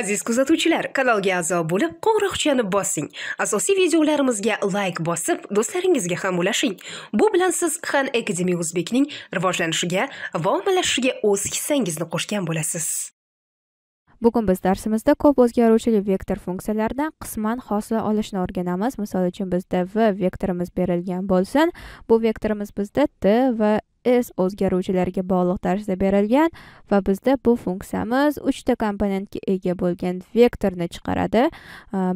aziz kuzatuvchilar kanalga a'zo bo'lib qo'ng'iroqchani bossing asosiy videolarimizga layk bosib do'stlaringizga ham ulashing bu bilan siz han akademi o'zbekning rivojlanishiga va ommalashishiga o'z hissangizni qo'shgan bo'lasiz bugun biz darsimizda ko'p o'zgaruvchili vektor funksiyalaridan qisman hosila olishni o'rganamiz misol uchun bizda v vektorimiz berilgan bo'lsin bu vektorimiz bizda t va is o'zgaruvchilarga bog'liq tarzda berilgan va bizda bu funksiyamiz 3 ta komponentga ega bo'lgan vektorni chiqaradi.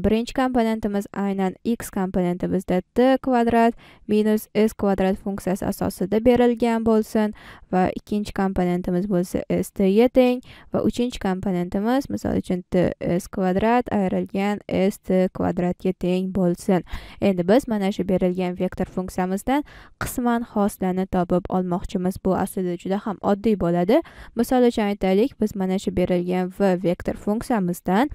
Birinchi komponentimiz aynan x komponenti bizda t kvadrat minus s kvadrat funksiyasi asosida berilgan bo'lsin va ikkinchi komponentimiz bo'lsa s t ga teng va uchinchi komponentimiz misol uchun t s kvadrat ayrilgan s t kvadratga teng bo'lsin. Endi biz mana shu berilgan vektor funksiyamizdan qisman hosilani topib olmoqchimiz. demoqchimiz bu aslida juda ham oddiy bo'ladi misol uchun aytaylik biz mana shu berilgan v vektor funksiyamizdan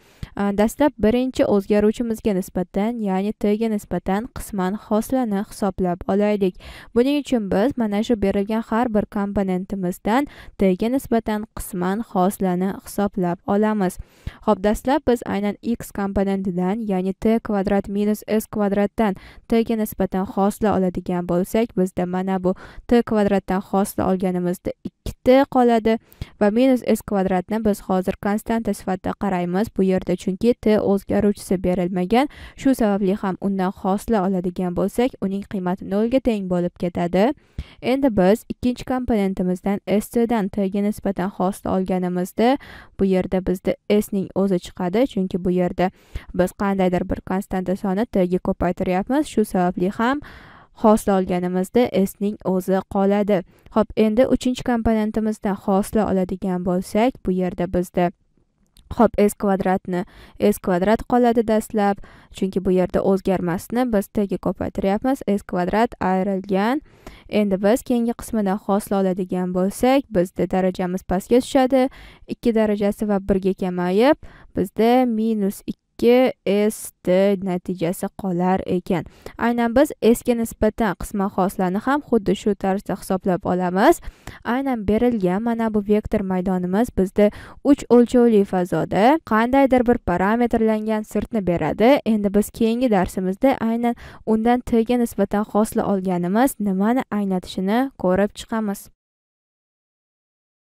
dastlab birinchi o'zgaruvchimizga nisbatan ya'ni t ga nisbatan qisman xoslani hisoblab olaylik buning uchun biz mana shu berilgan har bir komponentimizdan t ga nisbatan qisman xoslani hisoblab olamiz ho'p dastlab biz aynan x komponentidan ya'ni t kvadrat minus s kvadratdan t ga nisbatan xosla oladigan bo'lsak bizda mana bu t kvadratdan kvadratdan hosil olganimizda 2t qoladi va minus s kvadratni biz hozir konstanta sifatida qaraymiz bu yerda chunki t o'zgaruvchisi berilmagan shu sababli ham undan hosila oladigan bo'lsak uning qiymati nolga teng bo'lib ketadi endi biz ikkinchi komponentimizdan t tga nisbatan hosil olganimizda bu yerda bizda s ning o'zi chiqadi chunki bu yerda biz qandaydir bir konstanta sonni tga ko'paytiryapmiz shu sababli ham hosil olganimizda sning o'zi qoladi ho'p endi uchinchi komponentimizdan hosla oladigan bo'lsak bu yerda bizda Xo'p, s kvadratni s kvadrat qoladi dastlab, chunki bu yerda o'zgarmasni biz tga ko'paytiryapmiz. s kvadrat ayrilgan. Endi biz keyingi qismida hosila oladigan bo'lsak, bizda darajamiz pastga tushadi. 2 darajasi va 1 ga kamayib, bizda -2 ikki st natijasi qolar ekan aynan biz s ga nisbatan qisma xoslarni ham xuddi shu tarzda hisoblab olamiz aynan berilgan mana bu vektor maydonimiz bizda uch o'lchovli fazoda qandaydir bir parametrlangan sirtni beradi endi biz keyingi darsimizda aynan undan t ga nisbatan xosla olganimiz nimani anglatishini ko'rib chiqamiz